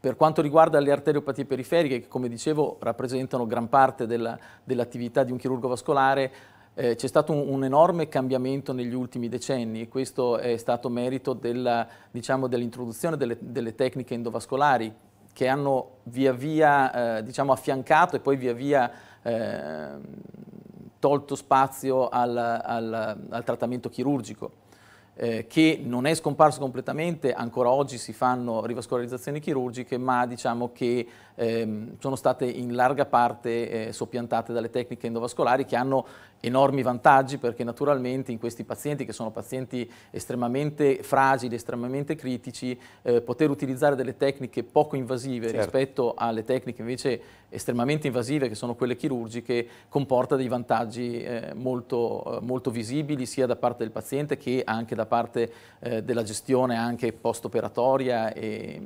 Per quanto riguarda le arteriopatie periferiche, che come dicevo rappresentano gran parte dell'attività di un chirurgo vascolare, eh, c'è stato un, un, enorme cambiamento negli ultimi decenni e questo è stato merito diciamo, dell'introduzione diciamo, dell delle, delle tecniche endovascolari che hanno via via eh, diciamo affiancato e poi via via eh, tolto spazio al, al, al, trattamento chirurgico eh, che non è scomparso completamente, ancora oggi si fanno rivascolarizzazioni chirurgiche, ma diciamo che ehm, sono state in larga parte eh, soppiantate dalle tecniche endovascolari che hanno enormi vantaggi perché naturalmente in questi pazienti che sono pazienti estremamente fragili, estremamente critici, eh, poter utilizzare delle tecniche poco invasive certo. rispetto alle tecniche invece estremamente invasive, che sono quelle chirurgiche, comporta dei vantaggi eh, molto, eh, molto, visibili sia da parte del paziente che anche da parte eh, della gestione post-operatoria e,